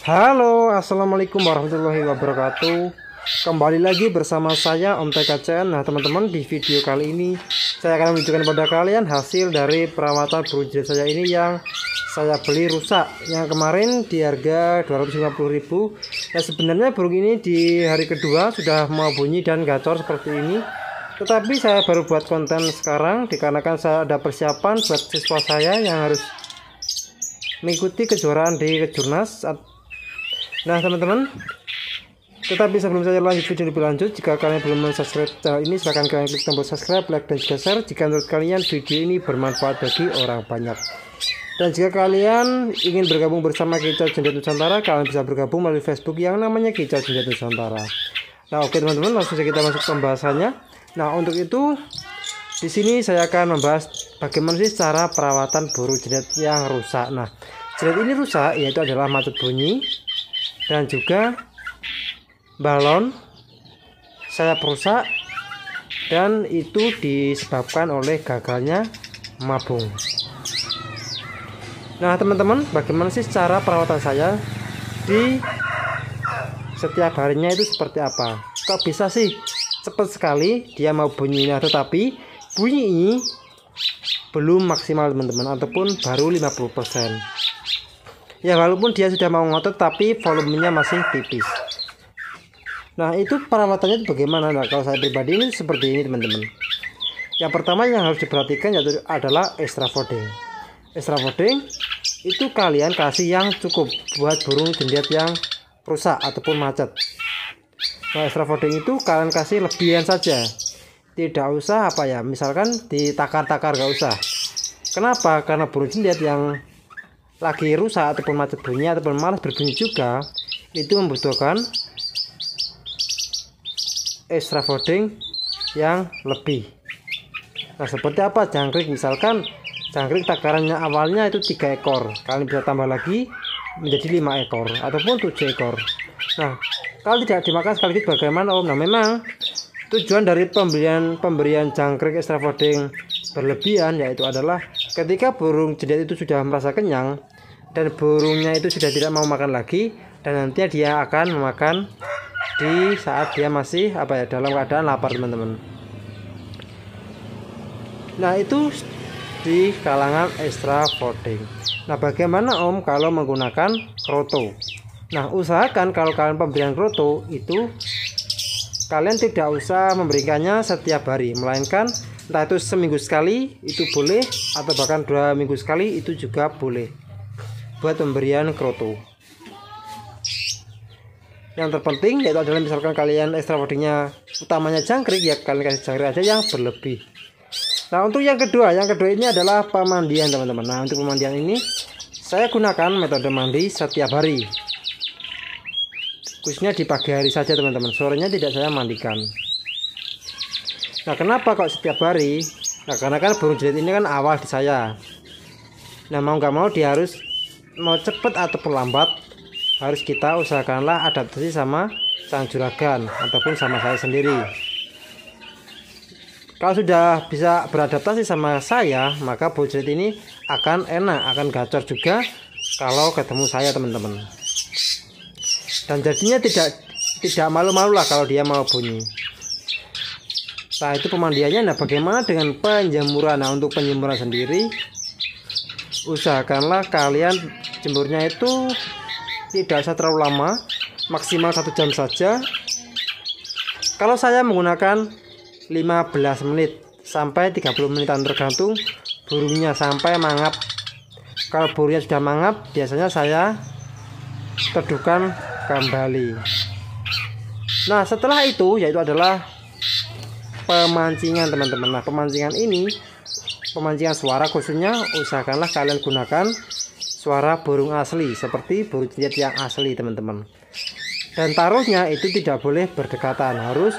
Halo, Assalamualaikum warahmatullahi wabarakatuh Kembali lagi bersama saya Om TKCN Nah teman-teman di video kali ini Saya akan menunjukkan kepada kalian hasil dari perawatan burung saya ini yang saya beli rusak Yang kemarin di harga 250.000 Nah sebenarnya burung ini di hari kedua sudah mau bunyi dan gacor seperti ini Tetapi saya baru buat konten sekarang Dikarenakan saya ada persiapan buat siswa saya yang harus mengikuti kejuaraan di Kejurnas Nah teman-teman tetapi sebelum saya lanjut video lebih lanjut jika kalian belum subscribe channel ini silahkan kalian klik tombol subscribe like dan juga share jika menurut kalian video ini bermanfaat bagi orang banyak dan jika kalian ingin bergabung bersama Kicau Jendela Nusantara, kalian bisa bergabung melalui Facebook yang namanya Kicau Jendela Nusantara. Nah, oke teman-teman, langsung saja kita masuk pembahasannya. Nah, untuk itu di sini saya akan membahas bagaimana sih cara perawatan burung jenet yang rusak. Nah, jenet ini rusak yaitu adalah macet bunyi, dan juga balon saya rusak dan itu disebabkan oleh gagalnya mabung nah teman-teman bagaimana sih cara perawatan saya di setiap harinya itu seperti apa kok bisa sih cepat sekali dia mau bunyinya tetapi bunyi ini belum maksimal teman-teman ataupun baru 50% ya walaupun dia sudah mau ngotot tapi volumenya masih tipis nah itu perawatannya bagaimana nah kalau saya pribadi ini seperti ini teman-teman yang pertama yang harus diperhatikan yaitu adalah extra fodding extra fodding itu kalian kasih yang cukup buat burung jendiat yang rusak ataupun macet nah extra fodding itu kalian kasih lebihan saja tidak usah apa ya misalkan ditakar-takar gak usah kenapa karena burung jendiat yang lagi rusak ataupun macet bunyi ataupun malas berbunyi juga itu membutuhkan extra folding yang lebih nah seperti apa jangkrik misalkan jangkrik takarannya awalnya itu tiga ekor kalian bisa tambah lagi menjadi lima ekor ataupun tujuh ekor nah kalau tidak dimakan sekaligus bagaimana om nah memang tujuan dari pembelian pemberian jangkrik extra folding berlebihan yaitu adalah ketika burung jeda itu sudah merasa kenyang dan burungnya itu sudah tidak mau makan lagi dan nantinya dia akan memakan di saat dia masih apa ya dalam keadaan lapar teman-teman. Nah itu di kalangan extra voting. Nah bagaimana Om kalau menggunakan kroto? Nah usahakan kalau kalian pemberian kroto itu kalian tidak usah memberikannya setiap hari, melainkan entah itu seminggu sekali itu boleh atau bahkan dua minggu sekali itu juga boleh buat pemberian kroto yang terpenting yaitu adalah misalkan kalian extra bodinya utamanya jangkrik ya kalian kasih jangkrik aja yang berlebih nah untuk yang kedua yang kedua ini adalah pemandian teman-teman nah untuk pemandian ini saya gunakan metode mandi setiap hari khususnya di pagi hari saja teman-teman sorenya tidak saya mandikan nah kenapa kok setiap hari nah karena kan burung jelit ini kan awal di saya nah mau nggak mau dia harus mau cepat atau lambat harus kita usahakanlah adaptasi sama sang juragan ataupun sama saya sendiri kalau sudah bisa beradaptasi sama saya maka bocet ini akan enak akan gacor juga kalau ketemu saya teman-teman dan jadinya tidak tidak malu-malu lah kalau dia mau bunyi Nah itu pemandiannya nah bagaimana dengan penjemuran nah untuk penjemuran sendiri usahakanlah kalian jemurnya itu tidak usah terlalu lama maksimal satu jam saja kalau saya menggunakan 15 menit sampai 30 menitan tergantung burungnya sampai mangap kalau burungnya sudah mangap biasanya saya teduhkan kembali nah setelah itu yaitu adalah pemancingan teman-teman nah pemancingan ini pemancingan suara khususnya usahakanlah kalian gunakan suara burung asli seperti burung cicit yang asli teman-teman dan taruhnya itu tidak boleh berdekatan harus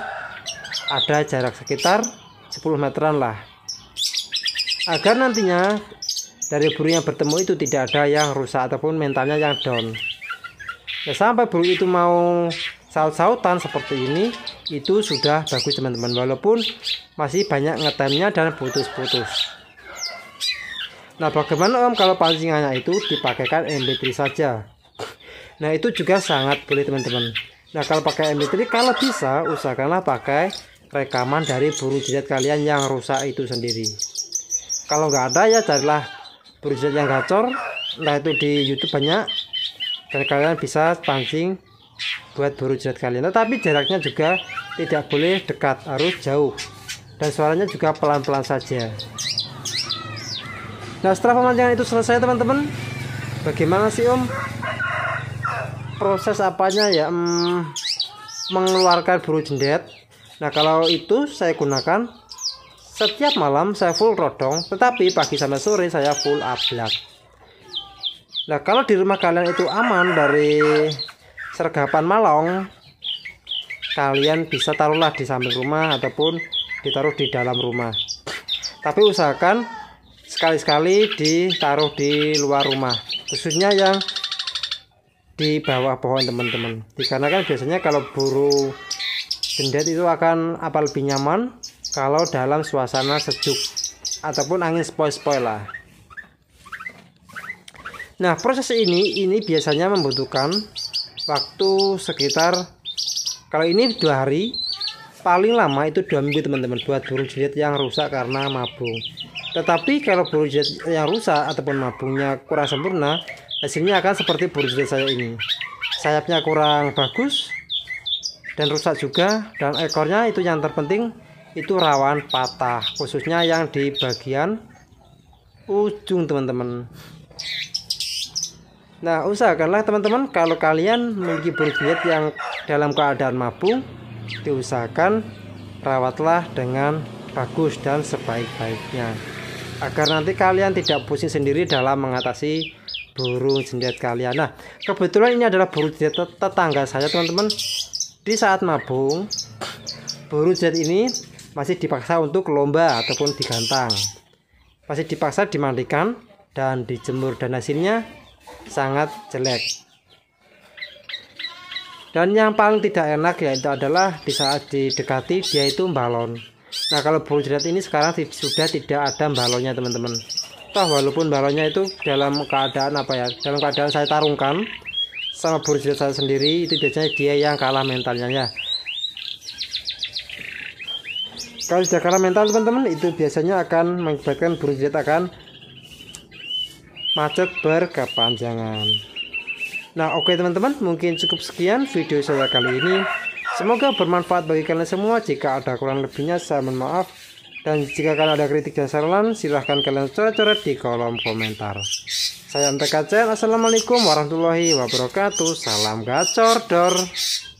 ada jarak sekitar 10 meteran lah agar nantinya dari burung yang bertemu itu tidak ada yang rusak ataupun mentalnya yang down ya, sampai burung itu mau saut-sautan seperti ini itu sudah bagus teman-teman walaupun masih banyak ngetemnya dan putus-putus Nah, bagaimana Om kalau pancingannya itu dipakaikan MP3 saja? Nah, itu juga sangat boleh teman-teman. Nah, kalau pakai MP3 kalau bisa usahakanlah pakai rekaman dari buru jidat kalian yang rusak itu sendiri. Kalau nggak ada ya carilah buru jidat yang gacor. Nah, itu di YouTube banyak dan kalian bisa pancing buat buru jidat kalian. Tetapi jaraknya juga tidak boleh dekat, harus jauh. Dan suaranya juga pelan-pelan saja. Nah setelah pemancingan itu selesai teman-teman Bagaimana sih om Proses apanya ya hmm, Mengeluarkan bulu jendet Nah kalau itu saya gunakan Setiap malam saya full rodong Tetapi pagi sampai sore saya full ablak Nah kalau di rumah kalian itu aman dari Sergapan malong Kalian bisa taruhlah di samping rumah Ataupun ditaruh di dalam rumah Tapi usahakan sekali-sekali ditaruh di luar rumah khususnya yang di bawah pohon teman-teman dikarenakan biasanya kalau burung gendet itu akan apa lebih nyaman kalau dalam suasana sejuk ataupun angin sepoi-sepoi lah nah proses ini ini biasanya membutuhkan waktu sekitar kalau ini dua hari paling lama itu dua minggu teman-teman buat burung jelit yang rusak karena mabung tetapi kalau jet yang rusak ataupun mabungnya kurang sempurna, hasilnya akan seperti jet saya ini. Sayapnya kurang bagus dan rusak juga dan ekornya itu yang terpenting itu rawan patah khususnya yang di bagian ujung teman-teman Nah, usahakanlah teman-teman kalau kalian memiliki jet yang dalam keadaan mabung, diusahakan rawatlah dengan bagus dan sebaik-baiknya agar nanti kalian tidak pusing sendiri dalam mengatasi burung jendet kalian. Nah, kebetulan ini adalah burung jendet tetangga saya, teman-teman. Di saat mabung, burung jendet ini masih dipaksa untuk lomba ataupun digantang. Masih dipaksa dimandikan dan dijemur dan hasilnya sangat jelek. Dan yang paling tidak enak yaitu adalah di saat didekati dia itu balon. Nah kalau jerat ini sekarang sudah tidak ada balonnya teman-teman toh walaupun balonnya itu dalam keadaan apa ya dalam keadaan saya tarungkan sama jerat saya sendiri itu biasanya dia yang kalah mentalnya ya kalau sudah kalah mental teman-teman itu biasanya akan mengakibatkan jerat akan macet berkepanjangan nah oke okay, teman-teman mungkin cukup sekian video saya kali ini Semoga bermanfaat bagi kalian semua. Jika ada kurang lebihnya, saya mohon maaf. Dan jika kalian ada kritik dan saran, silahkan kalian coret-coret di kolom komentar. Saya MTKC, Assalamualaikum warahmatullahi wabarakatuh. Salam gacor dor.